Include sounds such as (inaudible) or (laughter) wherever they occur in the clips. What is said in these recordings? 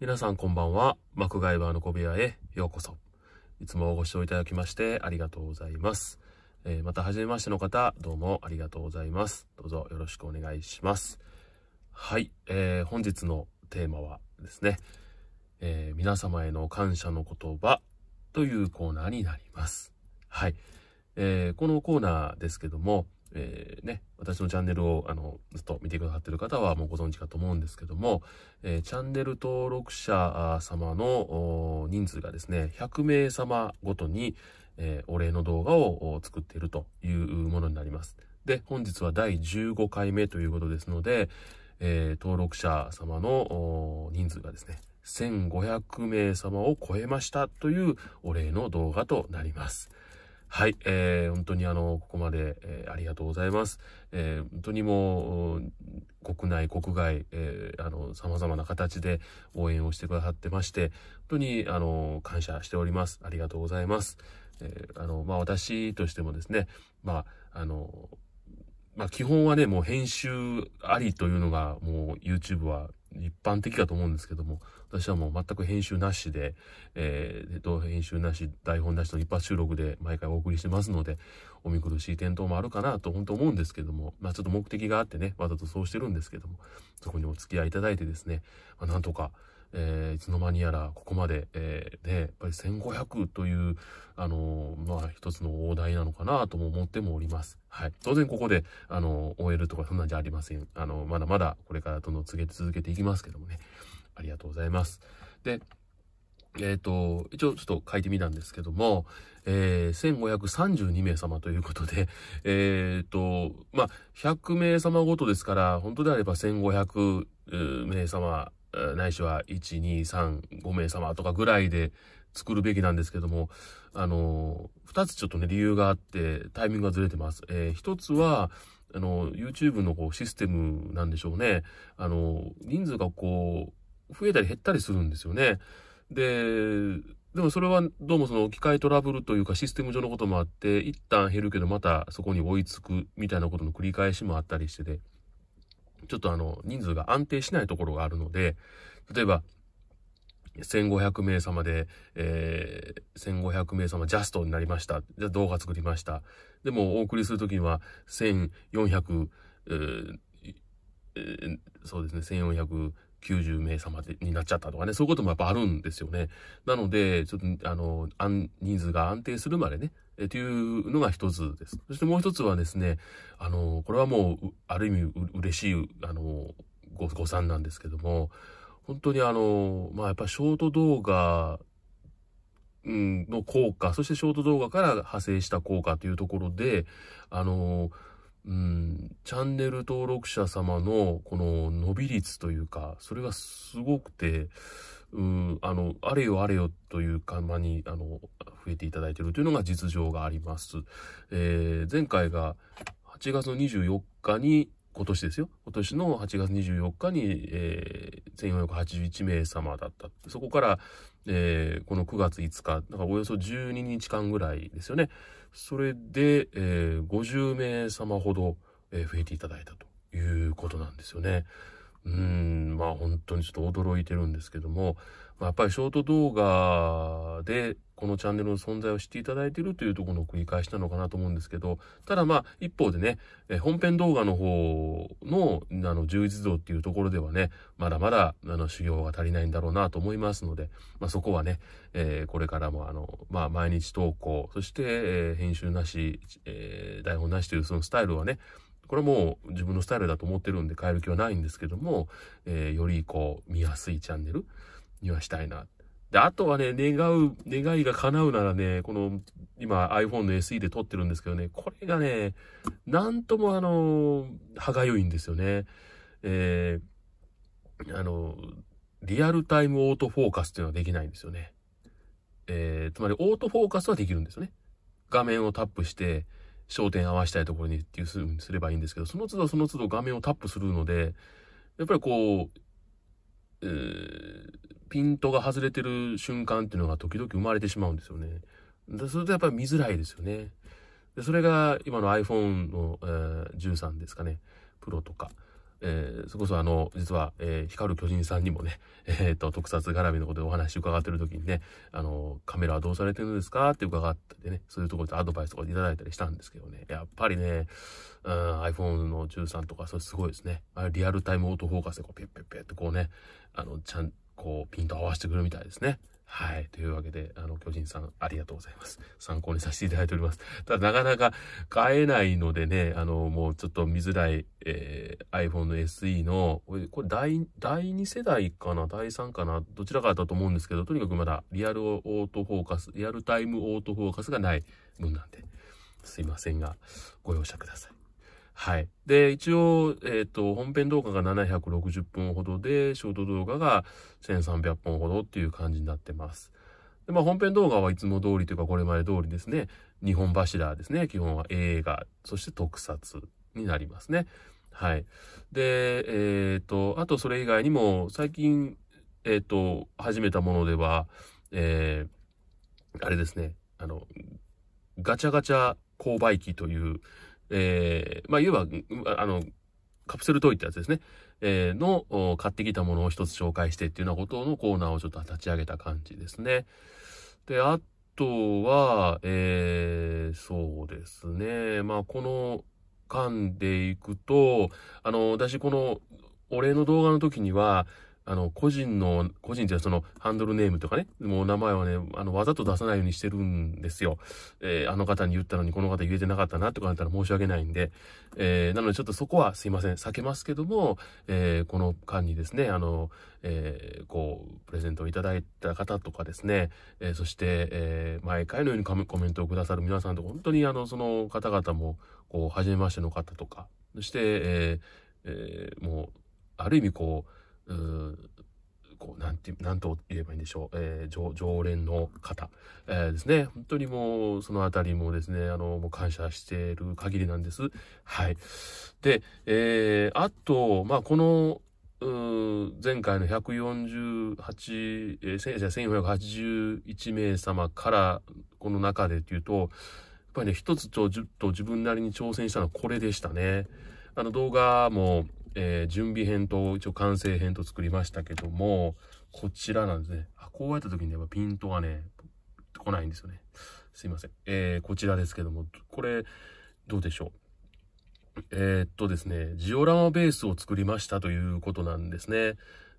皆さんこんばんは。マクガイバーの小部屋へようこそ。いつもご視聴いただきましてありがとうございます。えー、また初めましての方、どうもありがとうございます。どうぞよろしくお願いします。はい、えー、本日のテーマはですね、えー、皆様への感謝の言葉というコーナーになります。はい。えー、このコーナーですけども、えー、ね、私のチャンネルを、あの、ずっと見てくださってる方はもうご存知かと思うんですけども、えー、チャンネル登録者様の人数がですね、100名様ごとに、えー、お礼の動画を作っているというものになります。で、本日は第15回目ということですので、え登録者様の人数がですね、1500名様を超えましたというお礼の動画となります。はい、えー、本当にあの、ここまで、えー、ありがとうございます。えー、本当にもう、国内、国外、えー、あの、様々な形で応援をしてくださってまして、本当に、あの、感謝しております。ありがとうございます。えー、あの、まあ、私としてもですね、まあ、あの、まあ、基本はね、もう編集ありというのが、もう YouTube は一般的かと思うんですけども、私はもう全く編集なしで、えー、ど編集なし、台本なしの一発収録で毎回お送りしてますので、お見苦しい点灯もあるかなと本当思うんですけども、まあちょっと目的があってね、わざとそうしてるんですけども、そこにお付き合いいただいてですね、まあ、なんとか、えー、いつの間にやらここまで、えー、で、やっぱり1500という、あのー、まあ、一つの大台なのかなとも思ってもおります。はい。当然ここで、あの、終えるとかそんなんじゃありません。あの、まだまだこれからどんどん告げ続けていきますけどもね。ありがとうございます。で、えっ、ー、と、一応ちょっと書いてみたんですけども、えー、1532名様ということで、(laughs) えっ、ー、と、まあ、100名様ごとですから、本当であれば1500名様ないしは1、2、3、5名様とかぐらいで作るべきなんですけども、あの、2つちょっとね、理由があって、タイミングがずれてます。えー、1つは、あの、YouTube のこうシステムなんでしょうね。あの、人数がこう、増えたり減ったりするんですよね。で、でもそれはどうもその機械トラブルというかシステム上のこともあって、一旦減るけどまたそこに追いつくみたいなことの繰り返しもあったりしてて、ね。ちょっとあの、人数が安定しないところがあるので、例えば、1500名様で、えー、1500名様ジャストになりました。じゃ動画作りました。でもお送りするときには1400、えーえー、そうですね、1400、90名様でになっちゃったとかね、そういうこともやっぱあるんですよね。なので、ちょっと、あの、人数が安定するまでね、えというのが一つです。そしてもう一つはですね、あの、これはもう、ある意味う嬉しい、あの、ご、ご算なんですけども、本当にあの、まあ、やっぱショート動画の効果、そしてショート動画から派生した効果というところで、あのうん、チャンネル登録者様のこの伸び率というか、それがすごくて、うん、あの、あれよあれよという看板に、あの、増えていただいているというのが実情があります。えー、前回が8月の24日に、今年ですよ。今年の8月24日に、えー、1481名様だった。そこから、えー、この9月5日、だからおよそ12日間ぐらいですよね。それで、えー、50名様ほど、えー、増えていただいたということなんですよね。うん、まあ本当にちょっと驚いてるんですけども、まあ、やっぱりショート動画でこのチャンネルの存在を知っていただいているというところの繰り返しなのかなと思うんですけど、ただまあ一方でね、え本編動画の方のあの充実度っていうところではね、まだまだあの修行が足りないんだろうなと思いますので、まあ、そこはね、えー、これからもあの、まあ、毎日投稿、そして、えー、編集なし、えー、台本なしというそのスタイルはね、これはもう自分のスタイルだと思ってるんで変える気はないんですけども、えー、よりこう見やすいチャンネルにはしたいな。で、あとはね、願う、願いが叶うならね、この今 iPhone の SE で撮ってるんですけどね、これがね、なんともあの、歯がゆいんですよね。えー、あの、リアルタイムオートフォーカスっていうのはできないんですよね。えー、つまりオートフォーカスはできるんですよね。画面をタップして、焦点合わせたいところにっていうふうにすればいいんですけど、その都度その都度画面をタップするので、やっぱりこう、えー、ピントが外れてる瞬間っていうのが時々生まれてしまうんですよね。でそれとやっぱり見づらいですよね。でそれが今の iPhone の、えー、13ですかね、プロとか。えー、それこそあの、実は、えー、光る巨人さんにもね、(laughs) えっ、ー、と、特撮絡みのことでお話伺ってる時にね、あの、カメラはどうされてるんですかって伺ってね、そういうところでアドバイスとかいただいたりしたんですけどね、やっぱりね、うん、iPhone の13とか、それすごいですね。あリアルタイムオートフォーカスでこう、ペッュッュッってこうね、あの、ちゃん、こう、ピント合わせてくるみたいですね。はい。というわけで、あの、巨人さん、ありがとうございます。参考にさせていただいております。ただ、なかなか買えないのでね、あの、もうちょっと見づらい、えー、iPhone の SE の、これ、第、第2世代かな第3かなどちらかだと思うんですけど、とにかくまだ、リアルオートフォーカス、リアルタイムオートフォーカスがない分なんで、すいませんが、ご容赦ください。はい。で、一応、えっ、ー、と、本編動画が760分ほどで、ショート動画が1300本ほどっていう感じになってます。で、まあ、本編動画はいつも通りというか、これまで通りですね、日本柱ですね、基本は映画、そして特撮になりますね。はい。で、えっ、ー、と、あとそれ以外にも、最近、えっ、ー、と、始めたものでは、えー、あれですね、あの、ガチャガチャ購買機という、えー、まあ、いわば、あの、カプセルトイってやつですね。えー、の、買ってきたものを一つ紹介してっていうようなことのコーナーをちょっと立ち上げた感じですね。で、あとは、えー、そうですね。まあ、この間でいくと、あの、私このお礼の動画の時には、あの、個人の、個人ってその、ハンドルネームとかね、もう名前はね、あの、わざと出さないようにしてるんですよ。えー、あの方に言ったのにこの方言えてなかったなとかだったら申し訳ないんで、えー、なのでちょっとそこはすいません、避けますけども、えー、この間にですね、あの、えこう、プレゼントをいただいた方とかですね、えそして、え毎回のようにコメントをくださる皆さんと本当にあの、その方々も、こう、初めましての方とか、そして、ええもう、ある意味こう、何こうなんてなんと言えばいいんでしょう、えー、常連の方、えー、ですね本当にもうそのあたりもですねあのもう感謝している限りなんですはいで、えー、あとまあこの前回の148、1481名様からこの中でっていうとやっぱりね一つと1っと自分なりに挑戦したのはこれでしたねあの動画もえー、準備編と一応完成編と作りましたけども、こちらなんですね。あこうやった時にやっぱピントがね、来ないんですよね。すいません。えー、こちらですけども、これ、どうでしょう。えー、っとですね、ジオラマベースを作りましたということなんですね。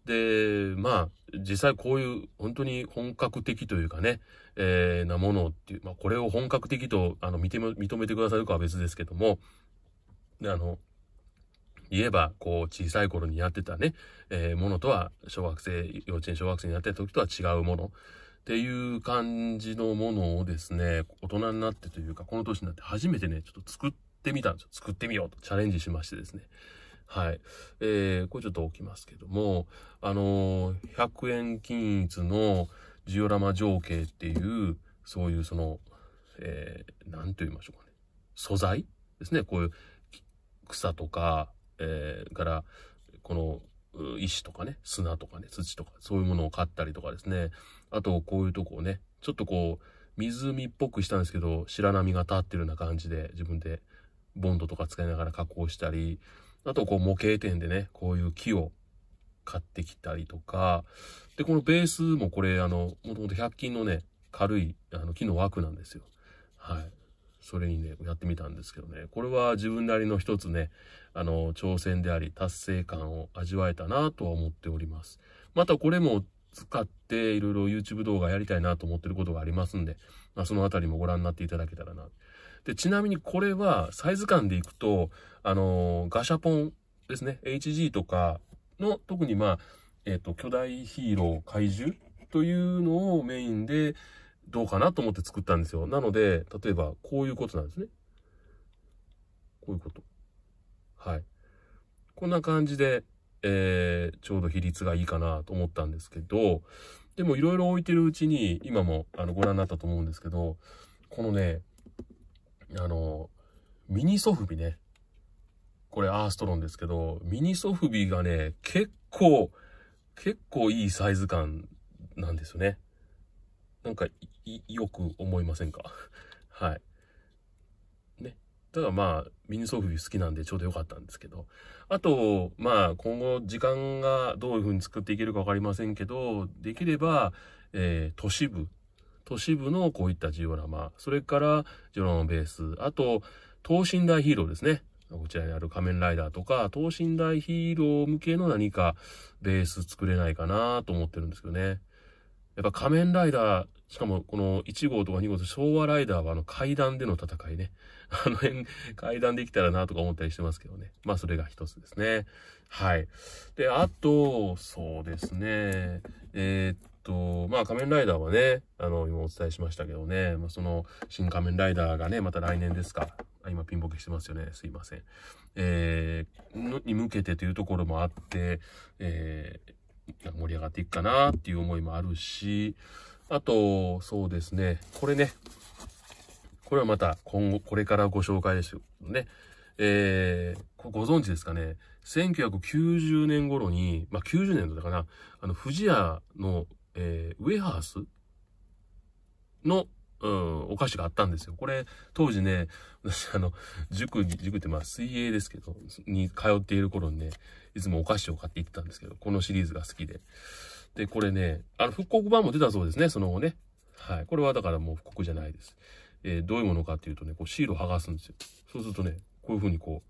で、まあ、実際こういう本当に本格的というかね、えー、なものっていう、まあ、これを本格的と、あの、認めてくださるかは別ですけども、で、あの、言えば、こう、小さい頃にやってたね、えー、ものとは、小学生、幼稚園小学生にやってた時とは違うもの。っていう感じのものをですね、大人になってというか、この年になって初めてね、ちょっと作ってみたんですよ。作ってみようとチャレンジしましてですね。はい。えー、これちょっと置きますけども、あのー、100円均一のジオラマ情景っていう、そういうその、えー、なんと言いましょうかね。素材ですね。こういう草とか、えー、から、この、石とかね、砂とかね、土とか、そういうものを買ったりとかですね。あと、こういうとこをね、ちょっとこう、湖っぽくしたんですけど、白波が立ってるような感じで、自分でボンドとか使いながら加工したり、あと、こう、模型店でね、こういう木を買ってきたりとか、で、このベースもこれ、あの、もともと100均のね、軽い、あの、木の枠なんですよ。はい。それにね、やってみたんですけどね、これは自分なりの一つね、あの、挑戦であり、達成感を味わえたなとは思っております。またこれも使っていろいろ YouTube 動画やりたいなと思ってることがありますんで、まあ、そのあたりもご覧になっていただけたらな。で、ちなみにこれはサイズ感でいくと、あのー、ガシャポンですね、HG とかの、特にまあ、えっ、ー、と、巨大ヒーロー怪獣というのをメインで、どうかなと思って作ったんですよ。なので、例えばこういうことなんですね。こういうこと。はい。こんな感じで、えー、ちょうど比率がいいかなと思ったんですけど、でもいろいろ置いてるうちに、今もあのご覧になったと思うんですけど、このね、あの、ミニソフビね。これアーストロンですけど、ミニソフビがね、結構、結構いいサイズ感なんですよね。なんかよく思いませんか (laughs) はい。ね。ただまあ、ミニソフビ好きなんでちょうどよかったんですけど。あと、まあ、今後時間がどういうふうに作っていけるかわかりませんけど、できれば、えー、都市部。都市部のこういったジオラマ。それから、ジオラマベース。あと、等身大ヒーローですね。こちらにある仮面ライダーとか、等身大ヒーロー向けの何かベース作れないかなと思ってるんですけどね。やっぱ仮面ライダーしかも、この1号とか2号と昭和ライダーはあの階段での戦いね。(laughs) あの辺、階段できたらなとか思ったりしてますけどね。まあ、それが一つですね。はい。で、あと、そうですね。えー、っと、まあ、仮面ライダーはね、あの、今お伝えしましたけどね、まあ、その、新仮面ライダーがね、また来年ですか。今、ピンボケしてますよね。すいません。えー、に向けてというところもあって、えー、盛り上がっていくかなっていう思いもあるし、あと、そうですね、これね、これはまた今後、これからご紹介ですよね。えー、ご存知ですかね、1990年頃に、まあ、90年だかな、あの、富士屋の、えー、ウェハースの、うん、お菓子があったんですよ。これ、当時ね、私、あの、塾に、塾ってまあ、水泳ですけど、に通っている頃にね、いつもお菓子を買って行ってたんですけど、このシリーズが好きで。で、これね、あの、復刻版も出たそうですね、その後ね。はい。これはだからもう復刻じゃないです。えー、どういうものかっていうとね、こうシールを剥がすんですよ。そうするとね、こういう風にこ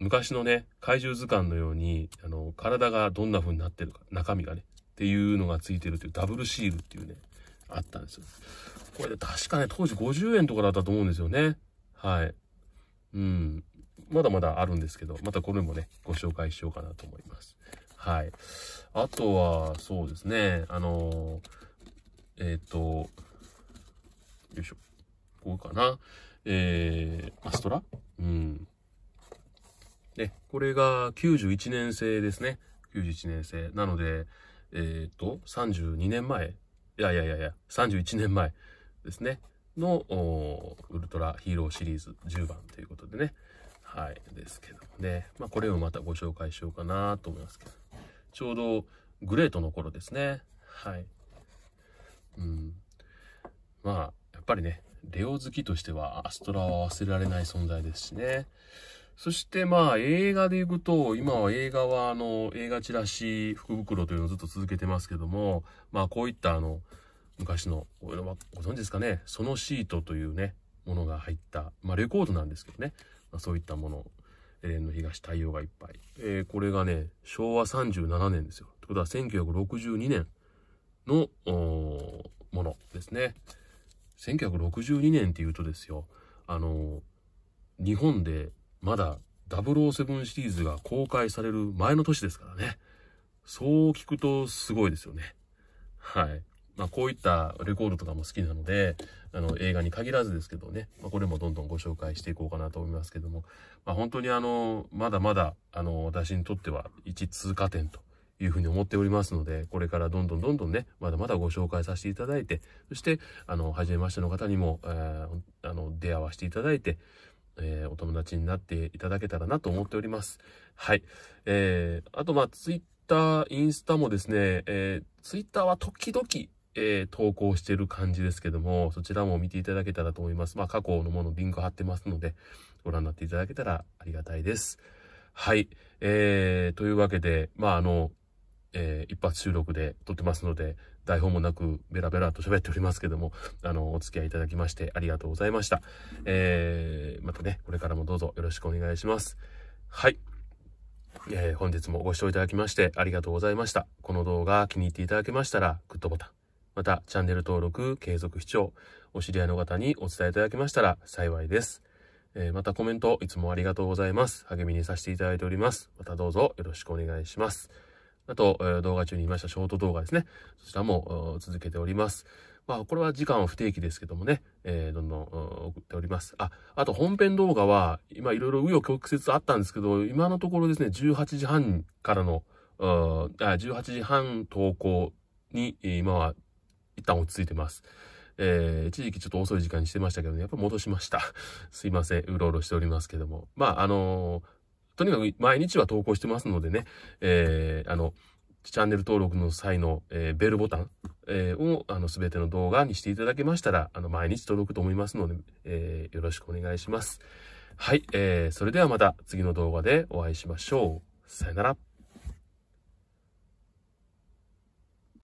う、昔のね、怪獣図鑑のように、あの、体がどんな風になってるか、中身がね、っていうのがついてるというダブルシールっていうね、あったんですよ。これで確かね、当時50円とかだったと思うんですよね。はい。うん。まだまだあるんですけど、またこれもね、ご紹介しようかなと思います。はい。あとは、そうですね、あのえっ、ー、と、よいしょ、ここかな。えー、アストラうん。で、これが91年生ですね。91年生。なので、えっ、ー、と、32年前。いやいやいやいや、31年前ですね。の、ウルトラヒーローシリーズ10番ということでね。はい。ですけどもね。まあ、これをまたご紹介しようかなと思いますけど。ちょうどグレートの頃ですね。はい。うん。まあ、やっぱりね、レオ好きとしてはアストラは忘れられない存在ですしね。そしてまあ映画で行くと、今は映画はあの映画チラシ福袋というのをずっと続けてますけども、まあこういったあの昔の、ご存知ですかね、そのシートというね、ものが入った、まあレコードなんですけどね、まそういったものエレンの東太陽がいっぱい。えー、これがね、昭和37年ですよ。ってことは1962年のものですね。1962年っていうとですよ、あのー、日本でまだ007シリーズが公開される前の年ですからね。そう聞くとすごいですよね。はい。まあ、こういったレコードとかも好きなので、あの、映画に限らずですけどね、まあ、これもどんどんご紹介していこうかなと思いますけども、まあ、本当にあの、まだまだ、あの、私にとっては一通過点というふうに思っておりますので、これからどんどんどんどんね、まだまだご紹介させていただいて、そして、あの、初めましての方にも、えー、あの、出会わせていただいて、えー、お友達になっていただけたらなと思っております。はい。えー、あと、まあ、ツイッター、インスタもですね、えー、ツイッターは時々、えー、投稿してる感じですけども、そちらも見ていただけたらと思います。まあ、過去のものリンク貼ってますので、ご覧になっていただけたらありがたいです。はい。えー、というわけで、まあ、あの、えー、一発収録で撮ってますので、台本もなくベラベラと喋っておりますけども、あの、お付き合いいただきましてありがとうございました。えー、またね、これからもどうぞよろしくお願いします。はい。えー、本日もご視聴いただきましてありがとうございました。この動画気に入っていただけましたら、グッドボタン。また、チャンネル登録、継続視聴、お知り合いの方にお伝えいただけましたら幸いです。えー、またコメントいつもありがとうございます。励みにさせていただいております。またどうぞよろしくお願いします。あと、え動画中に言いましたショート動画ですね。そちらも続けております。まあ、これは時間は不定期ですけどもね、えー、どんどん送っております。あ、あと本編動画は、今いろいろ紆余曲折あったんですけど、今のところですね、18時半からの、あ18時半投稿に今は一旦落ち着いてます。えー、一時期ちょっと遅い時間にしてましたけどね、やっぱ戻しました。すいません、うろうろしておりますけども。まあ、あのー、とにかく毎日は投稿してますのでね、えー、あの、チャンネル登録の際の、えー、ベルボタン、えー、をあのすべての動画にしていただけましたら、あの毎日届くと思いますので、えー、よろしくお願いします。はい、えー、それではまた次の動画でお会いしましょう。さよなら。